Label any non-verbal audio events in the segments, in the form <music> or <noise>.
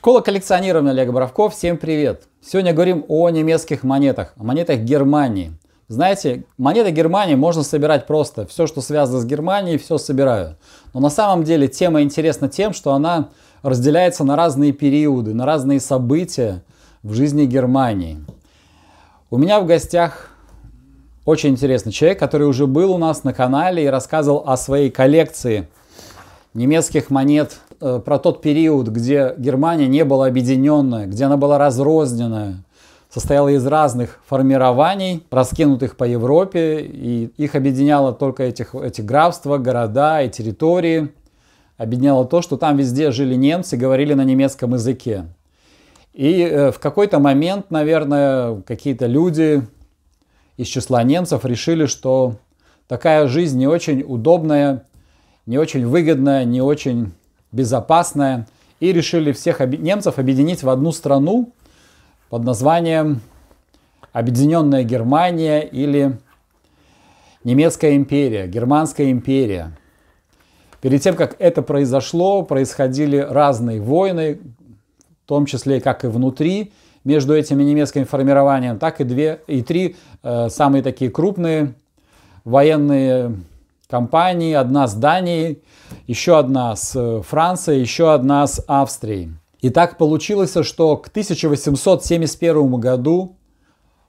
Школа коллекционирования Олега Боровков. Всем привет! Сегодня говорим о немецких монетах, о монетах Германии. Знаете, монеты Германии можно собирать просто. Все, что связано с Германией, все собираю. Но на самом деле тема интересна тем, что она разделяется на разные периоды, на разные события в жизни Германии. У меня в гостях очень интересный человек, который уже был у нас на канале и рассказывал о своей коллекции – немецких монет э, про тот период, где Германия не была объединенная, где она была разрозненная, состояла из разных формирований, раскинутых по Европе, и их объединяло только этих, эти графства, города и территории. Объединяло то, что там везде жили немцы, говорили на немецком языке. И э, в какой-то момент, наверное, какие-то люди из числа немцев решили, что такая жизнь не очень удобная не очень выгодная, не очень безопасная. И решили всех обе- немцев объединить в одну страну под названием Объединенная Германия или Немецкая империя, Германская империя. Перед тем, как это произошло, происходили разные войны, в том числе как и внутри, между этими немецкими формированиями, так и, две, и три э, самые такие крупные военные компаний, одна с Данией, еще одна с э, Францией, еще одна с Австрией. И так получилось, что к 1871 году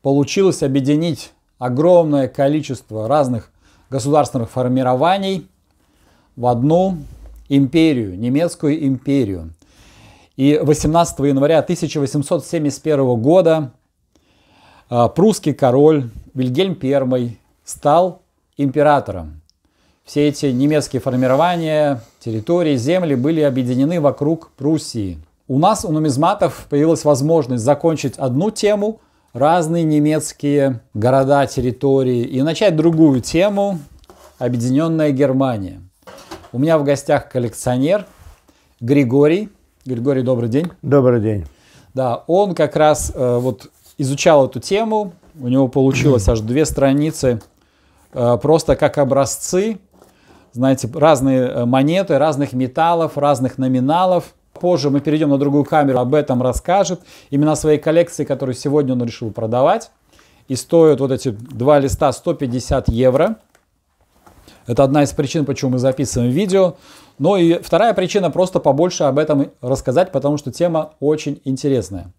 получилось объединить огромное количество разных государственных формирований в одну империю, немецкую империю. И 18 января 1871 года э, прусский король Вильгельм I стал императором все эти немецкие формирования, территории, земли были объединены вокруг Пруссии. У нас, у нумизматов, появилась возможность закончить одну тему, разные немецкие города, территории, и начать другую тему, объединенная Германия. У меня в гостях коллекционер Григорий. Григорий, добрый день. Добрый день. Да, он как раз э, вот изучал эту тему, у него получилось аж две страницы э, просто как образцы знаете, разные э, монеты разных металлов, разных номиналов. Позже мы перейдем на другую камеру, об этом расскажет. Именно о своей коллекции, которую сегодня он решил продавать. И стоят вот эти два листа 150 евро. Это одна из причин, почему мы записываем видео. Ну и вторая причина просто побольше об этом рассказать, потому что тема очень интересная.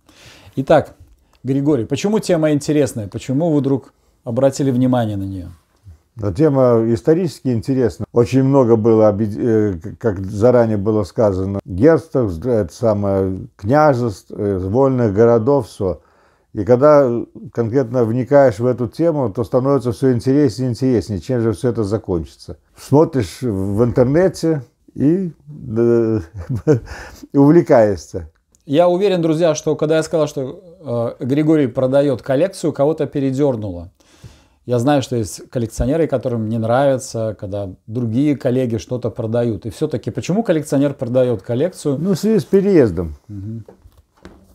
Итак, Григорий, почему тема интересная? Почему вы вдруг обратили внимание на нее? Но тема исторически интересна. Очень много было, э, как заранее было сказано, герцогств, это самое, княжеств, э, вольных городов, все. И когда конкретно вникаешь в эту тему, то становится все интереснее и интереснее, чем же все это закончится. Смотришь в интернете и э, <laughs> увлекаешься. Я уверен, друзья, что когда я сказал, что э, Григорий продает коллекцию, кого-то передернуло. Я знаю, что есть коллекционеры, которым не нравится, когда другие коллеги что-то продают. И все-таки, почему коллекционер продает коллекцию? Ну, в связи с переездом. Угу.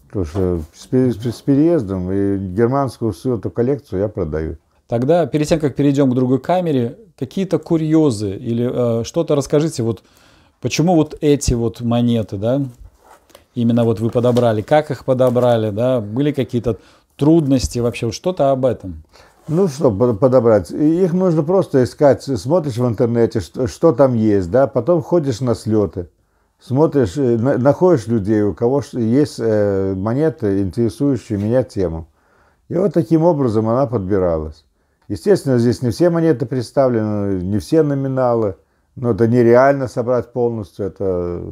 Потому что с, с переездом и германскую всю эту коллекцию я продаю. Тогда, перед тем, как перейдем к другой камере, какие-то курьезы или э, что-то расскажите, вот почему вот эти вот монеты, да, именно вот вы подобрали, как их подобрали, да, были какие-то трудности вообще, вот что-то об этом. Ну что, подобрать? Их нужно просто искать. Смотришь в интернете, что, что там есть, да, потом ходишь на слеты, смотришь, э, находишь людей, у кого есть э, монеты, интересующие меня тему. И вот таким образом она подбиралась. Естественно, здесь не все монеты представлены, не все номиналы, но это нереально собрать полностью, это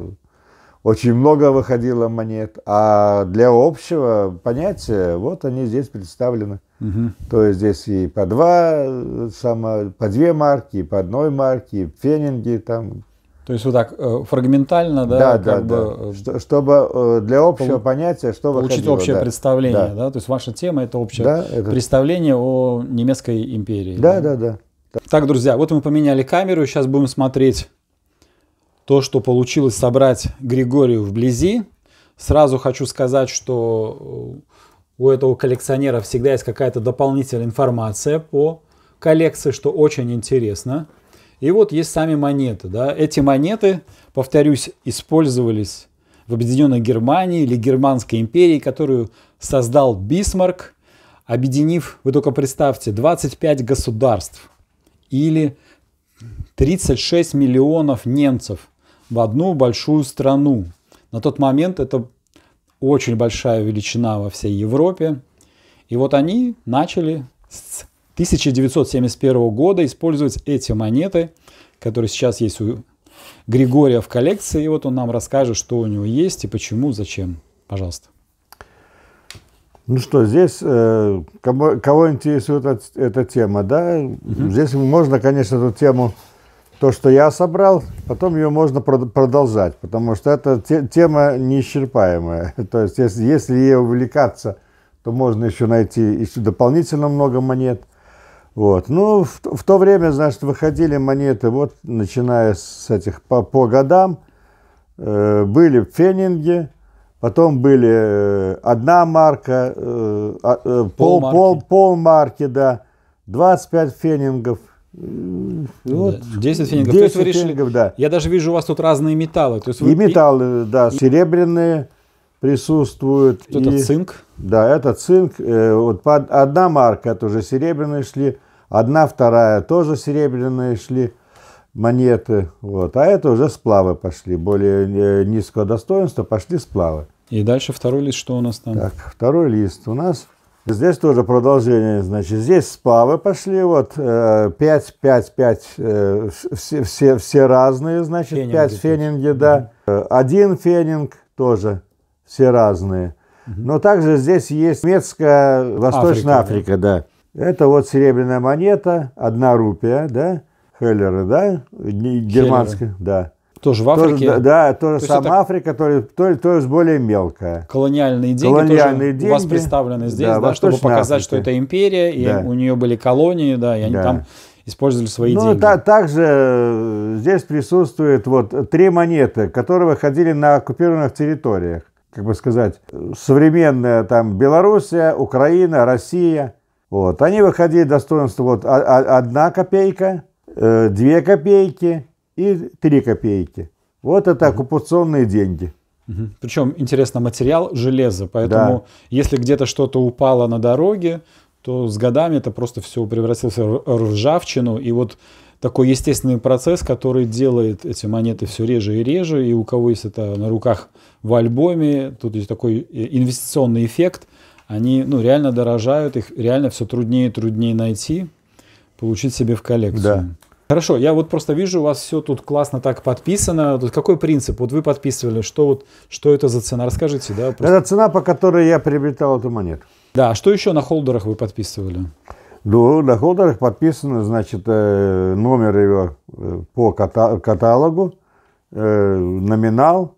очень много выходило монет, а для общего понятия вот они здесь представлены. Угу. То есть здесь и по два, э, само, по две марки, по одной марке, и фенинги там. То есть вот так э, фрагментально, да? Да, да, бы, да. Э, чтобы для общего пол... понятия, что выходило. Учить общее да. представление, да. да? То есть ваша тема это общее да, это... представление о немецкой империи. Да, да, да, да. Так, друзья, вот мы поменяли камеру, сейчас будем смотреть то, что получилось собрать Григорию вблизи. Сразу хочу сказать, что э, у этого коллекционера всегда есть какая-то дополнительная информация по коллекции, что очень интересно. И вот есть сами монеты. Да. Эти монеты, повторюсь, использовались в Объединенной Германии или Германской империи, которую создал Бисмарк, объединив, вы только представьте, 25 государств или 36 миллионов немцев – в одну большую страну. На тот момент это очень большая величина во всей Европе. И вот они начали с 1971 года использовать эти монеты, которые сейчас есть у Григория в коллекции. И вот он нам расскажет, что у него есть и почему, зачем. Пожалуйста. Ну что, здесь, э, кого, кого интересует эта, эта тема, да, угу. здесь можно, конечно, эту тему то, что я собрал, потом ее можно продолжать, потому что это тема неисчерпаемая. <laughs> То есть, если, если ей увлекаться, то можно еще найти еще дополнительно много монет. Вот. Ну, в, в то время, значит, выходили монеты, вот, начиная с этих по, по годам, э, были фенинги, потом были э, одна марка, э, а, э, пол, пол, пол, полмарки, да, 25 фенингов, ну вот. 10 финингов. 10 то есть вы финингов, решили, да. Я даже вижу, у вас тут разные металлы. То есть вы... И металлы, э, да, и... серебряные присутствуют. Это и... цинк? Да, это цинк. Э, вот одна марка, это уже серебряные шли. Одна, вторая тоже серебряные шли монеты. Вот. А это уже сплавы пошли. Более э, низкого достоинства пошли сплавы. И дальше второй лист, что у нас там? Так, второй лист у нас Здесь тоже продолжение, значит, здесь спавы пошли, вот, 5, 5, 5, все, все, все разные, значит, фенинги, 5 фенинги, да, э, один фенинг тоже, все разные. Но также здесь есть немецкая Восточная Африка, Африка да. да. Это вот серебряная монета, одна рупия, да, хеллеры, да, германская, Хеллеры. да. Тоже в Африке? Тоже, да, тоже то сама Африка, то, то, то есть более мелкая. Колониальные деньги колониальные тоже деньги, у вас представлены здесь, да, да чтобы показать, что это империя, и да. у нее были колонии, да, и они да. там использовали свои ну, деньги. Ну, та, также э, здесь присутствует вот три монеты, которые выходили на оккупированных территориях. Как бы сказать, современная там Белоруссия, Украина, Россия. Вот. Они выходили достоинство вот а, а, одна копейка, э, две копейки, и 3 копейки. Вот это оккупационные деньги. Причем, интересно, материал железо, поэтому да. если где-то что-то упало на дороге, то с годами это просто все превратилось в ржавчину. И вот такой естественный процесс, который делает эти монеты все реже и реже. И у кого есть это на руках в альбоме, тут есть такой э, инвестиционный эффект. Они ну, реально дорожают, их реально все труднее и труднее найти, получить себе в коллекцию. Да. Хорошо, я вот просто вижу, у вас все тут классно так подписано. Тут какой принцип? Вот вы подписывали, что, вот, что это за цена? Расскажите, да? Просто. Это цена, по которой я приобретал эту монету. Да, а что еще на холдерах вы подписывали? Ну, на холдерах подписаны, значит, э, номер его э, по каталогу, э, номинал,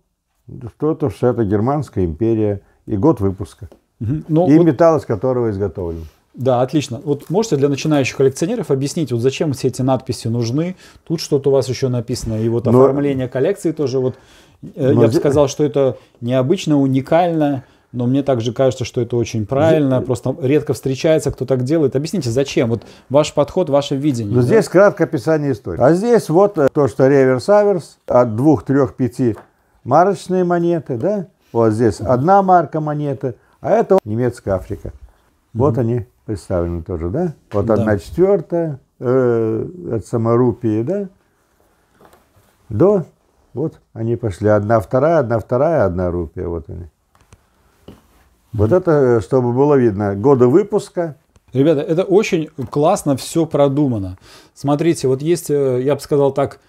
что-то, что это Германская империя и год выпуска. Угу. Ну, Но и вот... металл, из которого изготовлен. Да, отлично. Вот можете для начинающих коллекционеров объяснить, вот зачем все эти надписи нужны? Тут что-то у вас еще написано, и вот но... оформление коллекции тоже вот. Э, но... Я бы сказал, что это необычно, уникально, но мне также кажется, что это очень правильно. Здесь... Просто редко встречается, кто так делает. Объясните, зачем? Вот ваш подход, ваше видение. да? здесь краткое описание истории. А здесь вот э, то, что реверс-аверс от двух, трех, пяти марочные монеты, да? Вот здесь одна марка монеты, а это немецкая Африка. Вот mm-hmm. они представлено тоже, да? Вот да. одна четвертая э, от саморупии, да? До, вот они пошли. Одна вторая, одна вторая, одна рупия, вот они. Вот это, э, чтобы было видно, годы выпуска. Ребята, это очень классно все продумано. Смотрите, вот есть, э, я бы сказал так,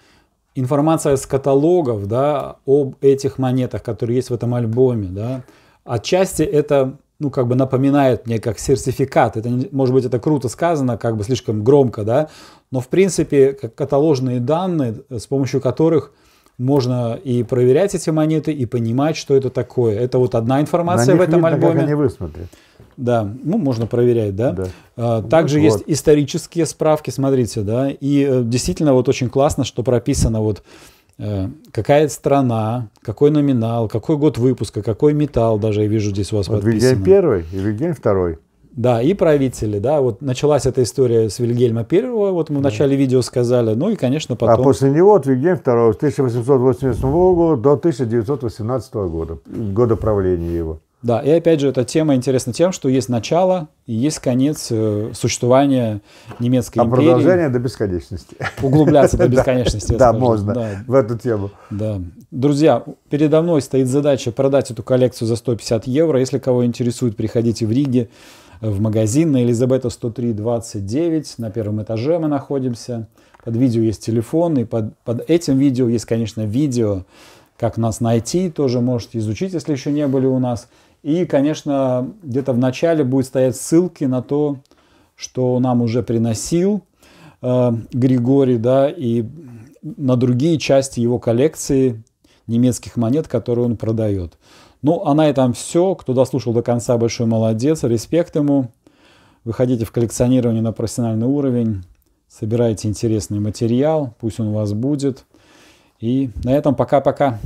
информация с каталогов, да, об этих монетах, которые есть в этом альбоме, да. Отчасти это ну, как бы напоминает мне как сертификат. Это, может быть, это круто сказано, как бы слишком громко, да, но, в принципе, как каталожные данные, э, с помощью которых можно и проверять эти монеты, и понимать, что это такое. Это вот одна информация в этом видно, альбоме. Как они высмотрят. Да, ну можно проверять, да. да. А, также вот. есть исторические справки, смотрите, да. И э, действительно вот очень классно, что прописано вот Э, какая страна, какой номинал, какой год выпуска, какой металл, даже я вижу здесь у вас вот подписано. Вильгельм первый и Вильгельм второй. Да, и правители, да, вот началась эта история с Вильгельма первого, вот мы в начале видео сказали, ну и, конечно, а потом... А после него от Вильгельма второго с 1888 года до 1918 года, года правления его. Да, и опять же, эта тема интересна тем, что есть начало и есть конец э, существования немецкой а империи. А продолжение до бесконечности. Углубляться до <laughs> бесконечности. Да, можно в эту тему. Да. Друзья, передо мной стоит задача продать эту коллекцию за 150 евро. Если кого интересует, приходите в Риге в магазин на Элизабета 103-29. На первом этаже мы находимся. Под видео есть телефон, и под, под этим видео есть, конечно, видео, как нас найти, тоже можете изучить, если еще не были у нас. И, конечно, где-то в начале будет стоять ссылки на то, что нам уже приносил э, Григорий, да, и на другие части его коллекции немецких монет, которые он продает. Ну, а на этом все. Кто дослушал до конца, большой молодец. Респект ему. Выходите в коллекционирование на профессиональный уровень. Собирайте интересный материал. Пусть он у вас будет. И на этом пока-пока.